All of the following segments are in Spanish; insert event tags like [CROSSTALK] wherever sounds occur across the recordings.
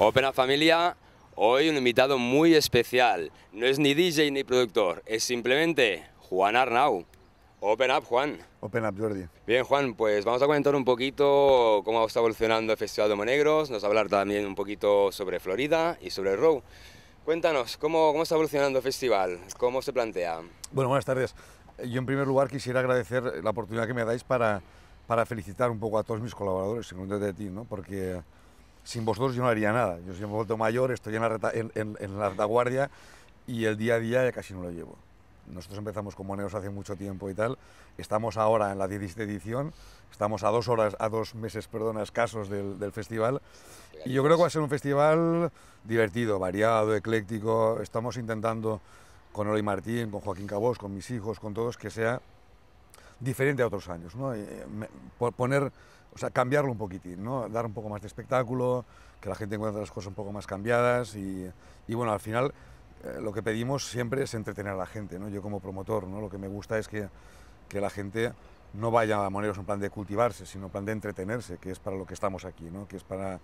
Up Familia, hoy un invitado muy especial. No es ni DJ ni productor, es simplemente Juan Arnau. Open up, Juan. Open up, Jordi. Bien, Juan, pues vamos a comentar un poquito cómo está evolucionando el Festival de Monegros, nos va a hablar también un poquito sobre Florida y sobre el Row. Cuéntanos, ¿cómo, ¿cómo está evolucionando el festival? ¿Cómo se plantea? Bueno, buenas tardes. Eh, yo en primer lugar quisiera agradecer la oportunidad que me dais para, para felicitar un poco a todos mis colaboradores, en concreto de ti, ¿no? porque sin vosotros yo no haría nada. Yo soy un vuelto mayor, estoy en la, retaguardia y el día a día ya casi no lo llevo. Nosotros empezamos con Moneros hace mucho tiempo y tal. Estamos ahora en la 17 edición, estamos a dos horas, a dos meses, perdón, escasos del, festival. Y yo creo que va a ser un festival divertido, variado, ecléctico. Estamos intentando con Eloy Martín, con Joaquín Cabos, con mis hijos, con todos, que sea diferente a otros años. ¿no? Eh, poner o cambiarlo un poquitín, ¿no? Dar un poco más de espectáculo, que la gente encuentre las cosas un poco más cambiadas y, bueno, al final eh, lo que pedimos siempre es entretener a la gente, ¿no? Yo como promotor, ¿no? Lo que me gusta es que, la gente no vaya a Moneros en plan de cultivarse, sino en plan de entretenerse, que es para lo que estamos aquí, ¿no? Que es para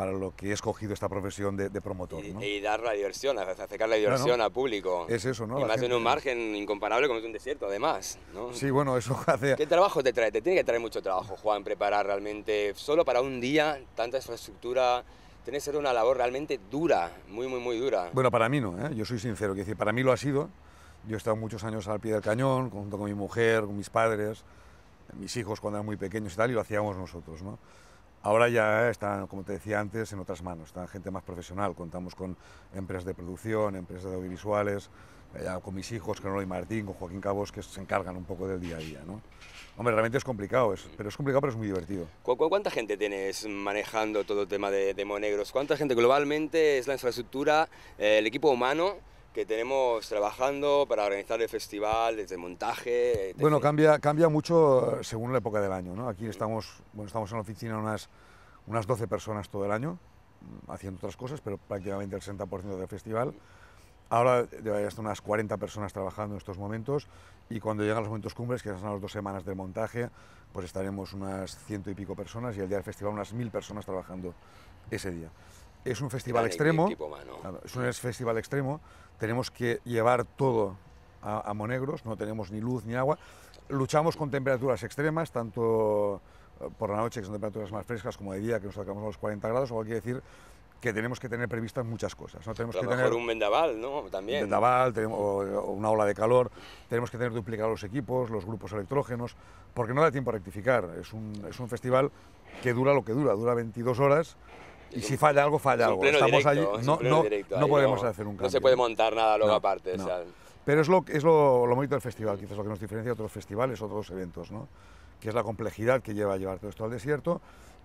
para lo que he escogido esta profesión de, promotor. Y, dar la diversión, acercar la diversión al público. Es eso, ¿no? Y en un margen incomparable como es un desierto, además. Sí, bueno, eso [LAUGHS] hace... ¿Qué trabajo te trae? Te tiene que traer mucho trabajo, Juan, preparar realmente, solo para un día, tanta infraestructura, tiene que ser una labor realmente dura, muy, muy, muy dura. Bueno, para mí no, ¿eh? yo soy sincero, quiero decir, para mí lo ha sido. Yo he estado muchos años al pie del cañón, junto con mi mujer, con mis padres, mis hijos cuando eran muy pequeños y tal, y lo hacíamos nosotros, ¿no? Ahora ya están, como te decía antes, en otras manos, están gente más profesional. Contamos con empresas de producción, empresas de audiovisuales, eh, con mis hijos, con hay Martín, con Joaquín Cabos, que se encargan un poco del día a día. ¿no? Hombre, realmente es complicado, es, pero es complicado, pero es muy divertido. cuánta gente tienes manejando todo el tema de, de Monegros? ¿Cuánta gente globalmente es la infraestructura, eh, el equipo humano? que tenemos trabajando para organizar el festival, desde montaje. Bueno, cambia, cambia mucho según la época del año. Aquí estamos, bueno, estamos en la oficina unas, unas 12 personas todo el año, mm, haciendo otras cosas, pero prácticamente el 60% del festival. Ahora ya hasta unas 40 personas trabajando en estos momentos y cuando llegan los momentos cumbres, que son las dos semanas del montaje, pues estaremos unas ciento y pico personas y el día del festival unas mil personas trabajando ese día es un festival extremo. es un festival extremo. Tenemos que llevar todo a, Monegros, no tenemos ni luz ni agua. Luchamos con temperaturas extremas, tanto eh, por la noche, que son temperaturas más frescas, como de día, que nos sacamos a los 40 grados, o hay que decir que tenemos que tener previstas muchas cosas. ¿no? Tenemos que tener un vendaval, ¿no? También. vendaval, tenemos, una ola de calor, tenemos que tener duplicados los equipos, los grupos electrógenos, porque no da tiempo a rectificar. Es un, es un festival que dura lo que dura, dura 22 horas y si falla algo, falla algo. Estamos no, podemos hacer un cambio. No se puede montar nada luego aparte. O sea. Pero es, lo, es lo, bonito del festival, quizás lo que nos diferencia de otros festivales, otros eventos, ¿no? que es la complejidad que lleva a llevar todo esto al desierto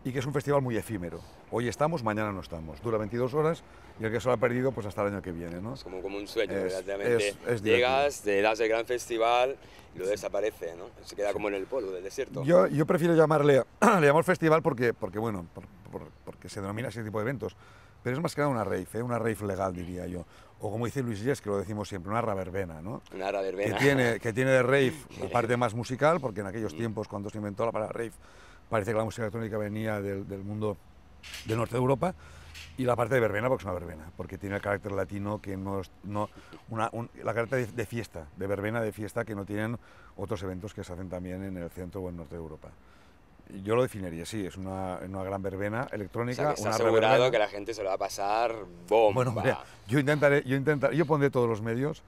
y que es un festival muy efímero. Hoy estamos, mañana no estamos. Dura 22 horas y el que se lo ha perdido, pues hasta el año que viene. ¿no? Es como, como un sueño, es, Llegas, te das el gran festival y lo desaparece, ¿no? Se queda como en el polo del desierto. Yo, yo prefiero llamarle, [CLEARS THROAT] le llamo el festival porque, porque bueno, se denomina ese tipo de eventos. Pero es más que nada una rave, ¿eh? una rave legal, diría yo. O como dice Luis Yes, que lo decimos siempre, una raverbena, ¿no? Una raverbena. Que tiene, que tiene de rave [LAUGHS] la parte más musical, porque en aquellos tiempos, cuando se inventó la palabra rave, parece que la música electrónica venía del, mundo del norte de Europa. Y la parte de verbena, porque es una verbena, porque tiene el carácter latino que no No, la carácter de, de, fiesta, de verbena de fiesta que no tienen otros eventos que se hacen también en el centro o en el norte de Europa. Yo lo definiría, sí, es una, una gran verbena electrónica. O una asegurado que la gente se lo va a pasar bomba. Bueno, yo intentaré, yo intentaré, yo pondré todos los medios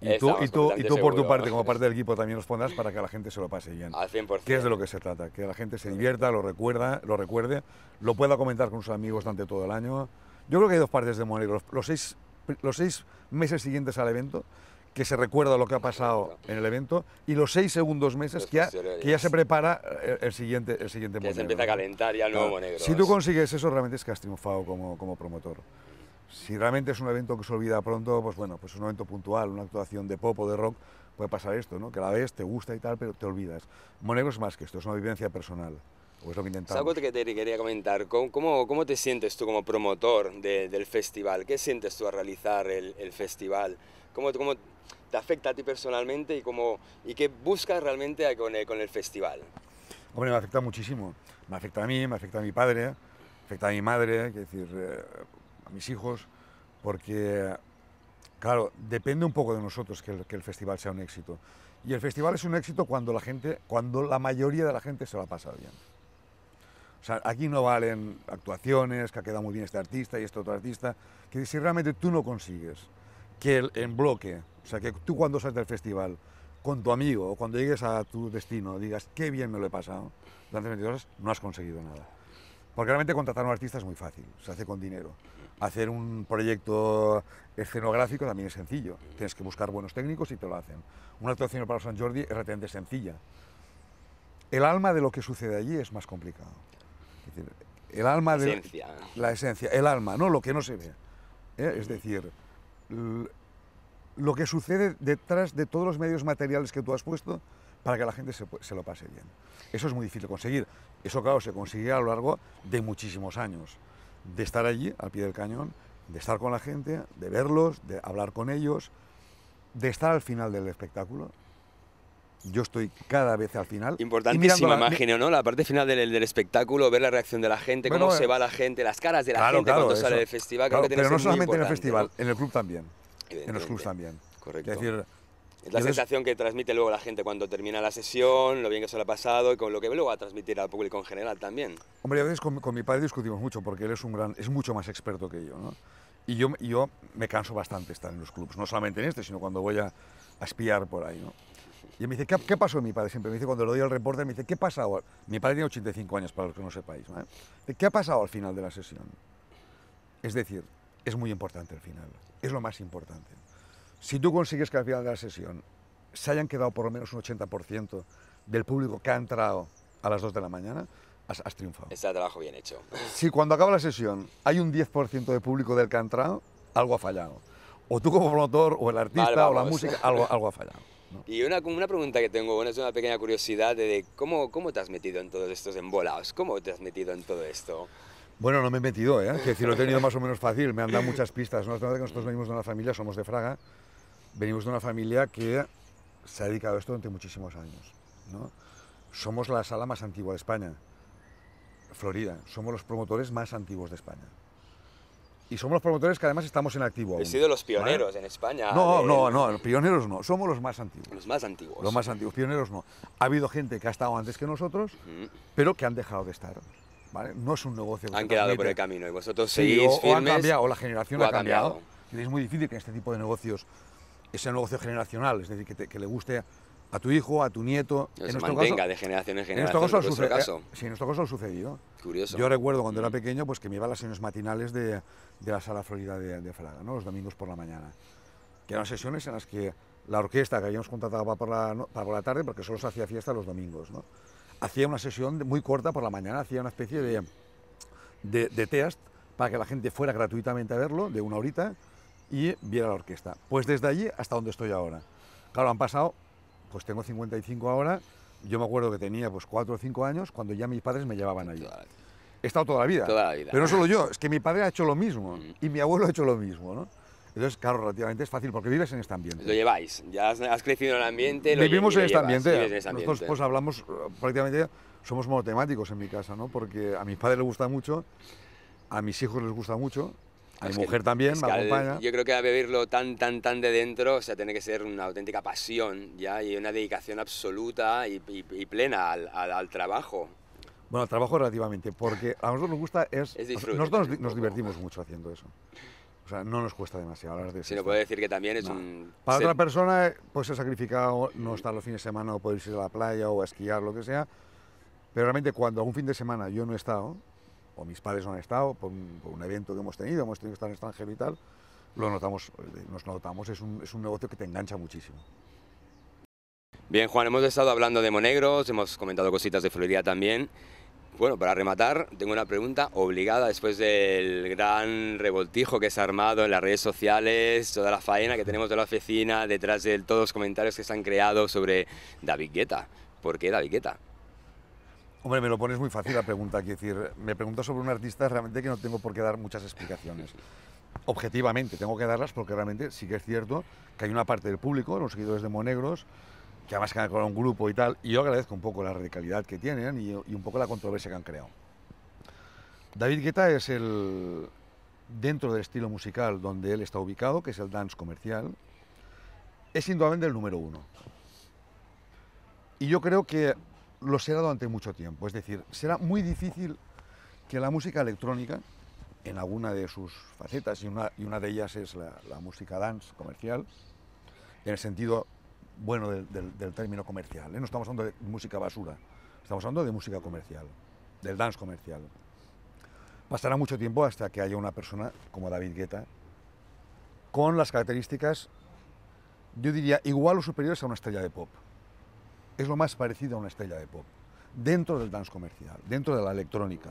y tú, y tú, y tú, por tu parte, como parte del equipo, también los pondrás para que la gente se lo pase bien. Al 100%. Que es de lo que se trata, que la gente se divierta, lo, recuerda, lo recuerde, lo pueda comentar con sus amigos durante todo el año. Yo creo que hay dos partes de Monegro. Los, los, seis, los seis meses siguientes al evento que se recuerda lo que ha pasado en el evento y los seis segundos meses que ya, se prepara el, siguiente el siguiente se empieza a calentar ya el nuevo Si tú consigues eso realmente es que has triunfado como, como promotor. Si realmente es un evento que se olvida pronto, pues bueno, pues es un evento puntual, una actuación de pop o de rock, puede pasar esto, ¿no? Que a la vez te gusta y tal, pero te olvidas. Monegro es más que esto, es una vivencia personal es que Algo que te quería comentar. ¿Cómo, cómo te sientes tú como promotor del festival? ¿Qué sientes tú al realizar el, festival? ¿Cómo, ¿Cómo, te afecta a ti personalmente y, cómo, y qué buscas realmente con el, con el festival? Hombre, me afecta muchísimo. Me afecta a mí, me afecta a mi padre, me afecta a mi madre, es decir, eh, a mis hijos, porque, claro, depende un poco de nosotros que el, que el festival sea un éxito. Y el festival es un éxito cuando la gente, cuando la mayoría de la gente se ha pasa bien aquí no valen actuaciones, que ha quedado muy bien este artista y este otro artista. Que si realmente tú no consigues que el, en bloque, o sea, que tú cuando sales del festival con tu amigo o cuando llegues a tu destino digas qué bien me lo he pasado durante 22 horas, no has conseguido nada. Porque realmente contratar a un artista es muy fácil, se hace con dinero. Hacer un proyecto escenográfico también es sencillo, tienes que buscar buenos técnicos y te lo hacen. Una actuación para San Jordi es relativamente sencilla. El alma de lo que sucede allí es más complicado. Es decir, el alma de la esencia, el alma, no lo que no se ve. ¿eh? Es decir, lo que sucede detrás de todos los medios materiales que tú has puesto para que la gente se, lo pase bien. Eso es muy difícil de conseguir. Eso, claro, se consigue a lo largo de muchísimos años. De estar allí, al pie del cañón, de estar con la gente, de verlos, de hablar con ellos, de estar al final del espectáculo yo estoy cada vez al final. Importantísima, imagino, ¿no? La parte final del, del, espectáculo, ver la reacción de la gente, cómo eh, se va la gente, las caras de la gente cuando sale del festival. pero no solamente en el festival, en el club también. En los clubs también. Correcto. Es decir, es la sensación que transmite luego la gente cuando termina la sesión, lo bien que se le ha pasado y con lo que luego va a transmitir al público en general también. Hombre, a veces con, mi padre discutimos mucho porque él es un gran, es mucho más experto que yo, ¿no? Y yo, yo me canso bastante estar en los clubs. no solamente en este, sino cuando voy a, a espiar por ahí, ¿no? Y me dice, ¿qué, pasó pasó? Mi padre siempre me dice, cuando le doy el reporte, me dice, ¿qué pasado? Mi padre tiene 85 años, para los que no sepáis. ¿Qué ha pasado al final de la sesión? Es decir, es muy importante el final, es lo más importante. Si tú consigues que al final de la sesión se hayan quedado por lo menos un 80% del público que ha entrado a las 2 de la mañana, has, has triunfado. Está trabajo bien hecho. Si cuando acaba la sesión hay un 10% de público del que ha entrado, algo ha fallado. O tú como promotor, o el artista, o la música, algo, algo ha fallado. Y una, una pregunta que tengo, bueno, es una pequeña curiosidad de, cómo, cómo te has metido en todos estos embolados, cómo te has metido en todo esto. Bueno, no me he metido, ¿eh? decir, lo he tenido más o menos fácil, me han dado muchas pistas. ¿no? Nosotros venimos de una familia, somos de Fraga, venimos de una familia que se ha dedicado a esto durante muchísimos años. Somos la sala más antigua de España, Florida, somos los promotores más antiguos de España y somos los promotores que además estamos en activo. Aún. He sido los pioneros en España. No, no, no, no, pioneros no, somos los más antiguos. Los más antiguos. Los más antiguos, pioneros no. Ha habido gente que ha estado antes que nosotros, pero que han dejado de estar. ¿Vale? No es un negocio. Que han quedado por el camino y vosotros sí, seguís o, han cambiado, o la generación ha cambiado. Es muy difícil que en este tipo de negocios, ese negocio generacional, es decir, que le guste a tu hijo, a tu nieto. se mantenga de generación en generación. En nuestro caso, ha sucedido, Curioso. Yo recuerdo cuando era mm. pequeño pues que me iba a las sesiones matinales de, la Sala Florida de, Fraga, ¿no? los domingos por la mañana. Que eran sesiones en las que la orquesta que habíamos contratado para por la, para la tarde, porque solo se hacía fiesta los domingos, ¿no? hacía una sesión muy corta por la mañana, hacía una especie de, de, de test para que la gente fuera gratuitamente a verlo, de una horita, y viera la orquesta. Pues desde allí hasta donde estoy ahora. Claro, han pasado pues tengo 55 ahora, yo me acuerdo que tenía pues 4 o 5 años cuando ya mis padres me llevaban allí. He estado toda la vida. Pero no solo yo, es que mi padre ha hecho lo mismo mm. y mi abuelo ha hecho lo mismo, Entonces, claro, relativamente es fácil porque vives en este ambiente. Lo lleváis, ya has, crecido en el ambiente. Vivimos en, este ambiente. Este Nosotros pues, hablamos eh, prácticamente, somos monotemáticos en mi casa, Porque a mis padres les gusta mucho, a mis hijos les gusta mucho, mi mujer también me acompaña. yo creo que a vivirlo tan, tan, tan de dentro, o sea, tiene que ser una auténtica pasión, ¿ya? Y una dedicación absoluta y, plena al, trabajo. Bueno, trabajo relativamente, porque a nosotros nos gusta es... nosotros nos, divertimos mucho haciendo eso. O sea, no nos cuesta demasiado hablar de Si puede decir que también es un... Para otra persona, pues se sacrificado no estar los fines de semana o poder irse a la playa o a esquiar, lo que sea. Pero realmente cuando un fin de semana yo no he estado, o mis padres no han estado, por un, evento que hemos tenido, hemos tenido que estar en extranjero y tal, eh, nos notamos, es un, es un negocio que te engancha muchísimo. Bien, Juan, hemos estado hablando de Monegros, hemos comentado cositas de Florida también. Bueno, para rematar, tengo una pregunta obligada después del gran revoltijo que se ha armado en las redes sociales, toda la faena que tenemos de la oficina, detrás de todos los comentarios que se han creado sobre David Guetta. ¿Por qué David Guetta? Hombre, me lo pones muy fácil la pregunta, quiero decir, me pregunto sobre un artista realmente que no tengo por qué dar muchas explicaciones. Objetivamente, tengo que darlas porque realmente sí que es cierto que hay una parte del público, los seguidores de Monegros, que además que han creado un grupo y tal, y yo agradezco un poco la radicalidad que tienen y, y un poco la controversia que han creado. David Guetta es el, dentro del estilo musical donde él está ubicado, que es el dance comercial, es indudablemente el número uno. Y yo creo que lo será durante mucho tiempo. Es decir, será muy difícil que la música electrónica, en alguna de sus facetas, y una, y una de ellas es la, música dance comercial, en el sentido bueno del, término comercial. ¿eh? No estamos hablando de música basura, estamos hablando de música comercial, del dance comercial. Pasará mucho tiempo hasta que haya una persona como David Guetta con las características, yo diría, igual o superiores a una estrella de pop es lo más parecido a una estrella de pop, dentro del dance comercial, dentro de la electrónica.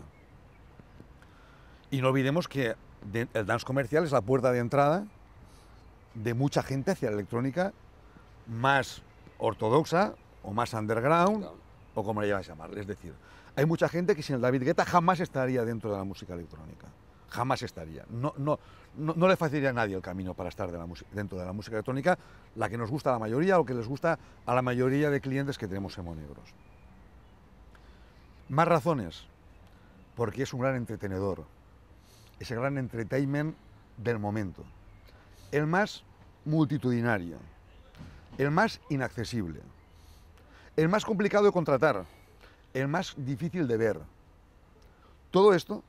Y no olvidemos que el dance comercial es la puerta de entrada de mucha gente hacia la electrónica más ortodoxa o más underground, o como le llamas a llamar. Es decir, hay mucha gente que sin el David Guetta jamás estaría dentro de la música electrónica jamás estaría. No, no, no, le facilitaría a nadie el camino para estar dentro de la música electrónica, la que nos gusta a la mayoría o que les gusta a la mayoría de clientes que tenemos en Monegros. Más razones, porque es un gran entretenedor, es el gran entertainment del momento, el más multitudinario, el más inaccesible, el más complicado de contratar, el más difícil de ver. Todo esto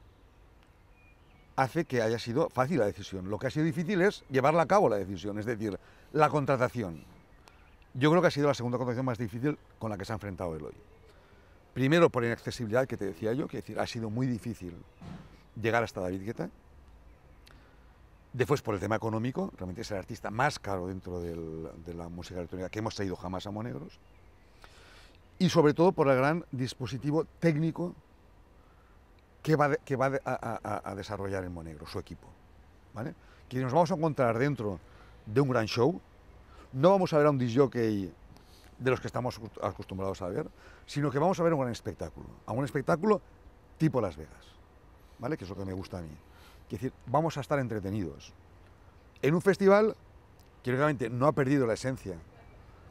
hace que haya sido fácil la decisión. Lo que ha sido difícil es llevarla a cabo la decisión, es decir, la contratación. Yo creo que ha sido la segunda contratación más difícil con la que se ha enfrentado el hoy. Primero por la inaccesibilidad, que te decía yo, que decir, ha sido muy difícil llegar hasta David Guetta. Después por el tema económico, realmente es el artista más caro dentro de la música electrónica que hemos traído jamás a Monegros. Y sobre todo por el gran dispositivo técnico que va, a, desarrollar en Monegro, su equipo. ¿vale? Que nos vamos a encontrar dentro de un gran show, no vamos a ver a un disjockey de los que estamos acostumbrados a ver, sino que vamos a ver un gran espectáculo, a un espectáculo tipo Las Vegas, ¿vale? que es lo que me gusta a mí. Es decir, vamos a estar entretenidos. En un festival que obviamente no ha perdido la esencia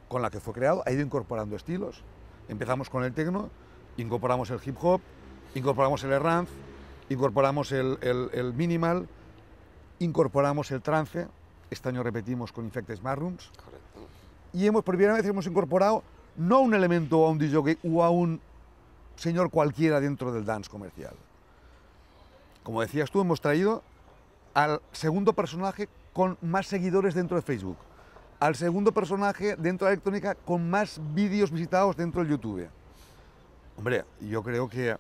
con la que fue creado, ha ido incorporando estilos. Empezamos con el tecno, incorporamos el hip hop, Incorporamos el erranz, incorporamos el, minimal, incorporamos el trance, este año repetimos con Infected Smart Correcto. Y hemos, por primera vez hemos incorporado no un elemento a un DJ o a un señor cualquiera dentro del dance comercial. Como decías tú, hemos traído al segundo personaje con más seguidores dentro de Facebook, al segundo personaje dentro de la electrónica con más vídeos visitados dentro del YouTube. Hombre, yo creo que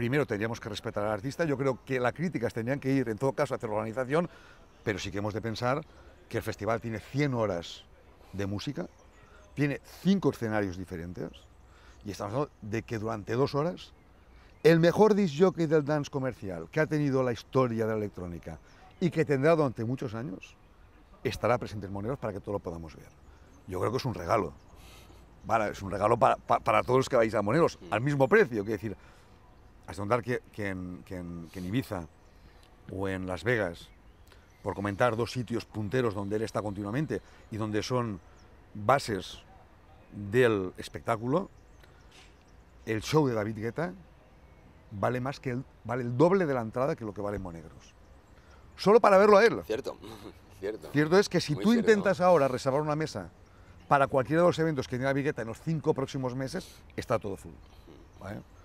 primero tendríamos que respetar al artista, yo creo que las críticas tendrían que ir, en todo caso, hacia la organización, pero sí que hemos de pensar que el festival tiene 100 horas de música, tiene cinco escenarios diferentes, y estamos hablando de que durante dos horas, el mejor disc del dance comercial que ha tenido la historia de la electrónica y que tendrá durante muchos años, estará presente en Moneros para que todos lo podamos ver. Yo creo que es un regalo. es un regalo para, para todos los que vais a Moneros, al mismo precio, quiero decir, asombrar que, que, en, que, en, Ibiza o en Las Vegas, por comentar dos sitios punteros donde él está continuamente y donde son bases del espectáculo, el show de David Guetta vale más que el, vale el doble de la entrada que lo que vale Monegros. Solo para verlo a él. Cierto, [LAUGHS] cierto. Cierto es que si tú intentas ahora reservar una mesa para cualquiera de los eventos que tiene David Guetta en los cinco próximos meses, está todo full. ¿vale?